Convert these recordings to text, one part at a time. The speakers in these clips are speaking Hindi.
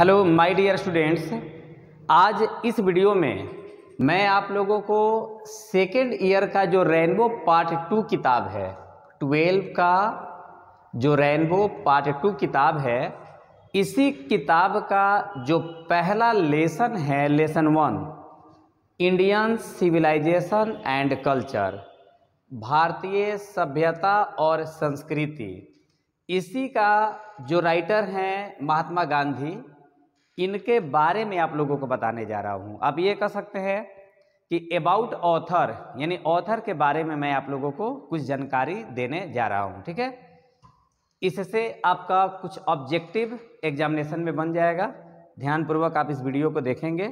हेलो माय डियर स्टूडेंट्स आज इस वीडियो में मैं आप लोगों को सेकेंड ईयर का जो रेनबो पार्ट टू किताब है ट्वेल्व का जो रेनबो पार्ट टू किताब है इसी किताब का जो पहला लेसन है lesson one Indian civilisation and culture भारतीय सभ्यता और संस्कृति इसी का जो राइटर हैं महात्मा गांधी इनके बारे में आप लोगों को बताने जा रहा हूँ आप ये कह सकते हैं कि अबाउट ऑथर यानी ऑथर के बारे में मैं आप लोगों को कुछ जानकारी देने जा रहा हूँ ठीक है इससे आपका कुछ ऑब्जेक्टिव एग्जामिनेशन में बन जाएगा ध्यानपूर्वक आप इस वीडियो को देखेंगे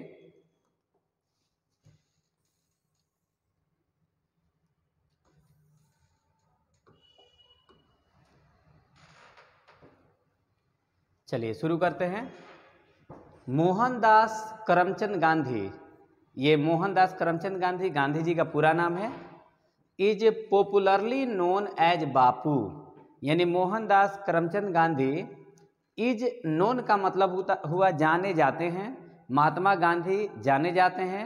चलिए शुरू करते हैं मोहनदास करमचंद गांधी ये मोहनदास करमचंद गांधी गांधी जी का पूरा नाम है is popularly known as Bapu यानी मोहनदास करमचंद गांधी इज नोन का मतलब हुआ, हुआ जाने जाते हैं महात्मा गांधी जाने जाते हैं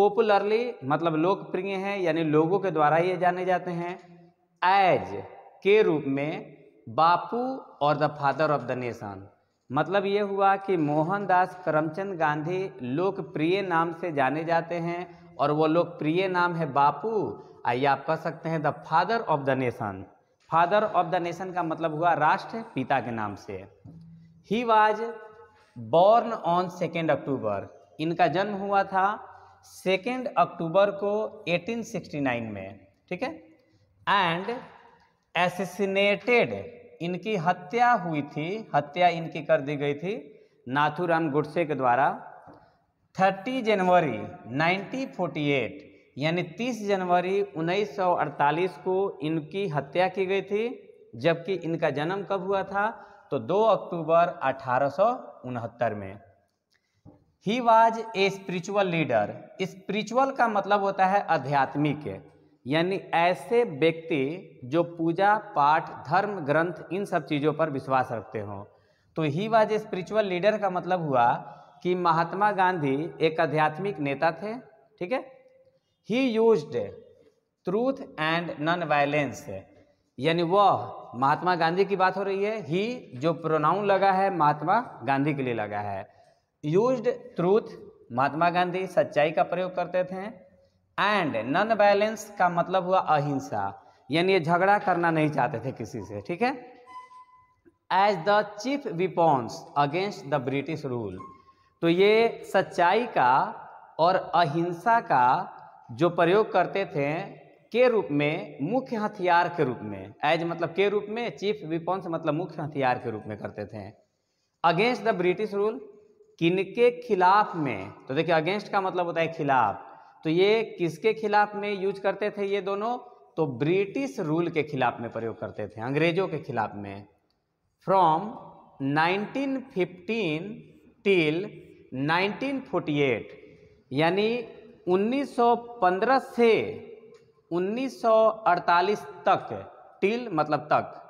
पॉपुलरली मतलब लोकप्रिय हैं यानी लोगों के द्वारा ये जाने जाते हैं एज के रूप में बापू और the father of the nation मतलब ये हुआ कि मोहनदास करमचंद गांधी लोकप्रिय नाम से जाने जाते हैं और वो लोकप्रिय नाम है बापू आइए आप कह सकते हैं the father of the nation father of the nation का मतलब हुआ राष्ट्र पिता के नाम से ही was born on second October इनका जन्म हुआ था सेकेंड अक्टूबर को 1869 में ठीक है एंड एसेसिनेटेड इनकी हत्या हुई थी हत्या इनकी कर दी गई थी नाथूराम गुडसे के द्वारा 30 जनवरी 1948 यानी 30 जनवरी 1948 को इनकी हत्या की गई थी जबकि इनका जन्म कब हुआ था तो 2 अक्टूबर अठारह में ही was a spiritual leader spiritual का मतलब होता है आध्यात्मिक यानी ऐसे व्यक्ति जो पूजा पाठ धर्म ग्रंथ इन सब चीज़ों पर विश्वास रखते हों तो ही वाज स्पिरिचुअल लीडर का मतलब हुआ कि महात्मा गांधी एक आध्यात्मिक नेता थे ठीक है he uses truth and non violence यानी वह महात्मा गांधी की बात हो रही है ही जो प्रोनाउन लगा है महात्मा गांधी के लिए लगा है यूज ट्रूथ महात्मा गांधी सच्चाई का प्रयोग करते थे एंड नॉन बैलेंस का मतलब हुआ अहिंसा यानी ये झगड़ा करना नहीं चाहते थे किसी से ठीक है as the chief weapons against the British rule तो ये सच्चाई का और अहिंसा का जो प्रयोग करते थे के रूप में मुख्य हथियार के रूप में एज मतलब के रूप में चीफ विपॉन्स मतलब मुख्य हथियार के रूप में करते थे अगेंस्ट द ब्रिटिश रूल किनके खिलाफ में तो देखिए अगेंस्ट का मतलब होता है खिलाफ तो ये किसके खिलाफ में यूज करते थे ये दोनों तो ब्रिटिश रूल के खिलाफ में प्रयोग करते थे अंग्रेजों के खिलाफ में फ्रॉम 1915 टिल 1948 यानी 1915 से 1948 तक टिल मतलब तक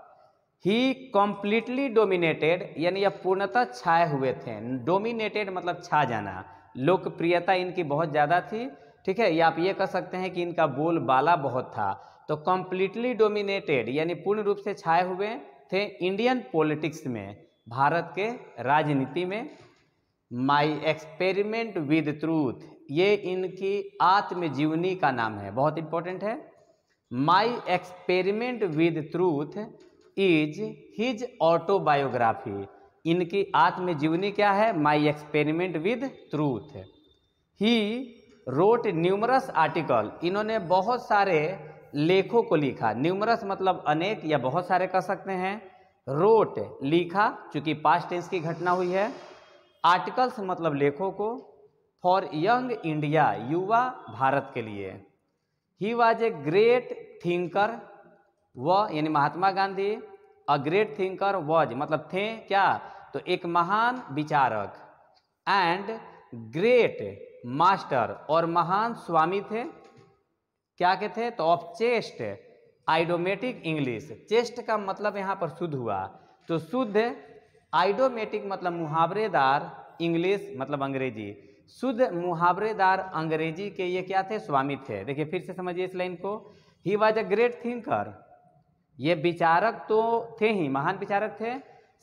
ही कॉम्प्लीटली डोमिनेटेड यानी यह पूर्णतः छाए हुए थे डोमिनेटेड मतलब छा जाना लोकप्रियता इनकी बहुत ज़्यादा थी ठीक है या आप ये कह सकते हैं कि इनका बोल बाला बहुत था तो कम्प्लीटली डोमिनेटेड यानी पूर्ण रूप से छाए हुए थे इंडियन पॉलिटिक्स में भारत के राजनीति में माई एक्सपेरिमेंट विद ट्रूथ ये इनकी आत्मजीवनी का नाम है बहुत इंपॉर्टेंट है my experiment with truth is his autobiography इनकी आत्मजीवनी क्या है my experiment with truth he wrote numerous article इन्होंने बहुत सारे लेखों को लिखा न्यूमरस मतलब अनेक या बहुत सारे कह सकते हैं रोट लिखा चूंकि पास्ट टेंस की घटना हुई है आर्टिकल्स मतलब लेखों को फॉर यंग इंडिया युवा भारत के लिए he was a great thinker व यानी Mahatma Gandhi a great thinker was मतलब थे क्या तो एक महान विचारक एंड ग्रेट मास्टर और महान स्वामी थे क्या के थे तो of chest idiomatic English chest का मतलब यहाँ पर शुद्ध हुआ तो शुद्ध आइडोमेटिक मतलब मुहावरेदार इंग्लिश मतलब अंग्रेजी शुद्ध मुहावरेदार अंग्रेजी के ये क्या थे स्वामी थे देखिए फिर से समझिए इस लाइन को he was a great thinker ये विचारक तो थे ही महान विचारक थे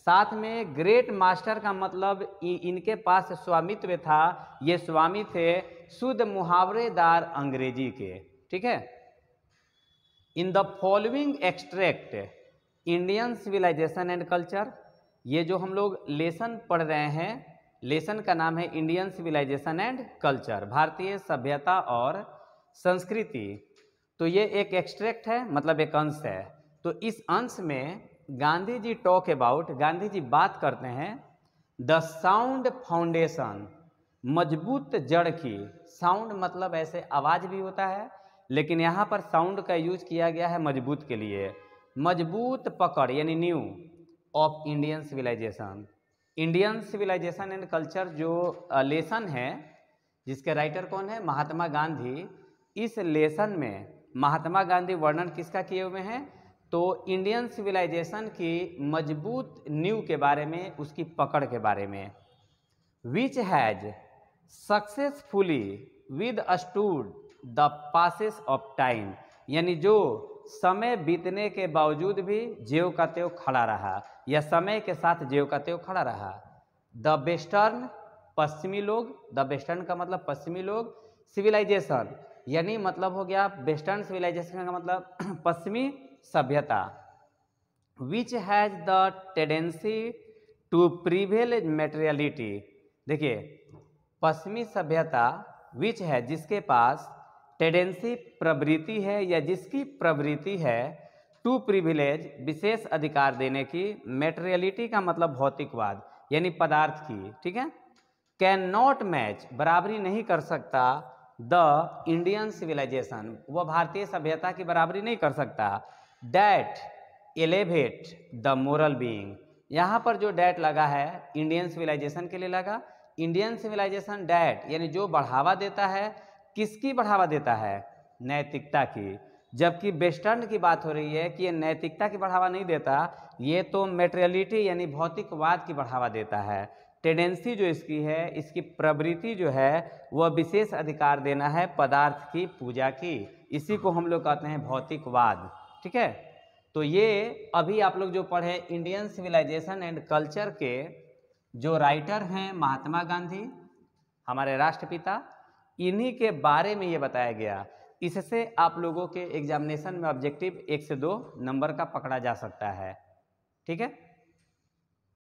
साथ में ग्रेट मास्टर का मतलब इनके पास स्वामित्व था ये स्वामी थे शुद्ध मुहावरेदार अंग्रेजी के ठीक है in the following extract Indian civilisation and culture ये जो हम लोग लेसन पढ़ रहे हैं लेसन का नाम है इंडियन सिविलाइजेशन एंड कल्चर भारतीय सभ्यता और संस्कृति तो ये एक एक्सट्रैक्ट है मतलब एक अंश है तो इस अंश में गांधी जी टॉक अबाउट गांधी जी बात करते हैं द साउंड फाउंडेशन मजबूत जड़ की साउंड मतलब ऐसे आवाज़ भी होता है लेकिन यहाँ पर साउंड का यूज किया गया है मजबूत के लिए मजबूत पकड़ यानी new of Indian civilisation Indian civilisation and culture जो लेसन है जिसके राइटर कौन है महात्मा गांधी इस लेसन में महात्मा गांधी वर्णन किसका किए हुए हैं तो इंडियन सिविलाइजेशन की मजबूत न्यू के बारे में उसकी पकड़ के बारे में which has successfully withstood the passes of time यानी जो समय बीतने के बावजूद भी जेव का त्यो खड़ा रहा या समय के साथ जेव का त्यो खड़ा रहा द वेस्टर्न पश्चिमी लोग द वेस्टर्न का मतलब पश्चिमी लोग सिविलाइजेशन यानी मतलब हो गया वेस्टर्न सिविलाइजेशन का मतलब पश्चिमी सभ्यता which has the tendency to prevail materiality देखिए पश्चिमी सभ्यता विच है जिसके पास टेंडेंसी प्रवृत्ति है या जिसकी प्रवृत्ति है टू प्रिविलेज विशेष अधिकार देने की मेटेरियलिटी का मतलब भौतिकवाद यानी पदार्थ की ठीक है कैन नॉट मैच बराबरी नहीं कर सकता द इंडियन सिविलाइजेशन वह भारतीय सभ्यता की बराबरी नहीं कर सकता that elevate the moral being यहाँ पर जो डैट लगा है इंडियन सिविलाइजेशन के लिए लगा इंडियन सिविलाइजेशन डैट यानी जो बढ़ावा देता है किसकी बढ़ावा देता है नैतिकता की जबकि वेस्टर्न की बात हो रही है कि ये नैतिकता की बढ़ावा नहीं देता ये तो मेटेरियलिटी यानी भौतिकवाद की बढ़ावा देता है टेंडेंसी जो इसकी है इसकी प्रवृत्ति जो है वह विशेष अधिकार देना है पदार्थ की पूजा की इसी को हम लोग कहते हैं भौतिकवाद ठीक है तो ये अभी आप लोग जो पढ़े इंडियन सिविलाइजेशन एंड कल्चर के जो राइटर हैं महात्मा गांधी हमारे राष्ट्रपिता इन्हीं के बारे में ये बताया गया इससे आप लोगों के एग्जामिनेशन में ऑब्जेक्टिव एक से दो नंबर का पकड़ा जा सकता है ठीक है